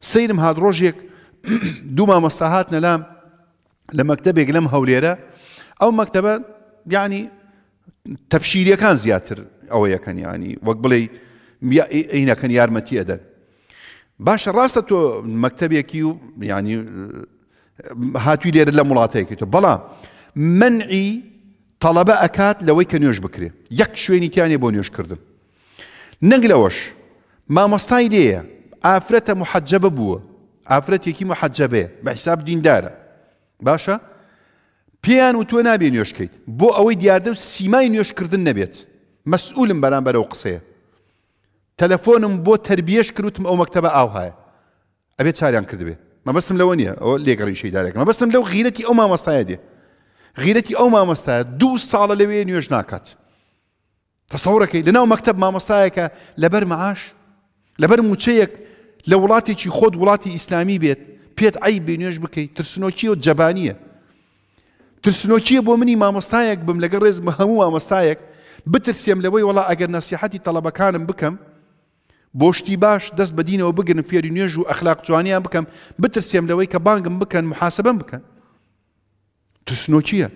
سیرم هات ڕۆژێک دوو مامۆستا هاتنە لام لە مەکتتەبێک لەم هەولێرە ئەو مەکتتەبە یعنی تەپشیریەکان زیاتر ئەوەیەکەن ینی وەک بڵێ عینەکەن یارمەتی ئەدەن باشە ڕاستە تۆ مەکتتەبێکی و ینی هاتووی لێرە لە وڵاتەیەکی تۆ بەڵام منعی تەڵەبە ئەکات لەوەی کە نوێژ بکرێ یەک شوێنی تیانێ بۆ نوێژکردن نەنگ لەوەش مامۆستای لێە ئافرەتە محەجەبە بووە ئافرەتێکی محەجەبێ بە حیساب دیندارە باشە پێیان و تۆ نابێ نوێشکەیت بۆ ئەوەی دیاردە و سیمای نوێشکردن نەبێت مەسئولم بەرامبەر ئەو قسەیە تەلەفۆنم بۆ تربیەش کردوتم ئەو مەکتتەبە ئاوهایە ئەبێت چاریان کردبێ مەبەستم لەوە نییە ئەو لێگەڕی شەیدارێک مەبەستم لەو غیرەتی ئەو مامەستایە دێ غیرەتی ئەو مامەستایە دوو ساڵە لەوێ نوێژ ناکات تەسەورەکەی لەناو مەکتب مامەستایەکە لەبەر مەعاش لەبەر موچەیەک لە وڵاتێکی خۆت وڵاتی ئیسلامی بێت پێت ئای بێنێژ بکەیت ترسنۆکیەوە جەبانیە ترسنۆکیە بۆ منی مامۆستایەک بم لەگە ڕێز بە هەموو مامۆستایەک بترسێم لەوەی وڵا ئەگەر نسیحەتی تەلەبەکانم بکەم بۆشتی باش دەست بەدینەوە بگرن فێری نوێژ و ئەخلاق جوانیان بکەم بترسێم لەوەی کە بانگم بکەن محاسبم بکەن ترسنۆکیە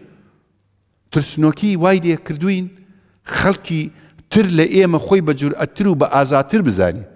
ترسنۆکی وای دێ کردوین خەڵکی تر لە ئێمە خۆی بە جورئەتتر و بە ئازاتر بزانێت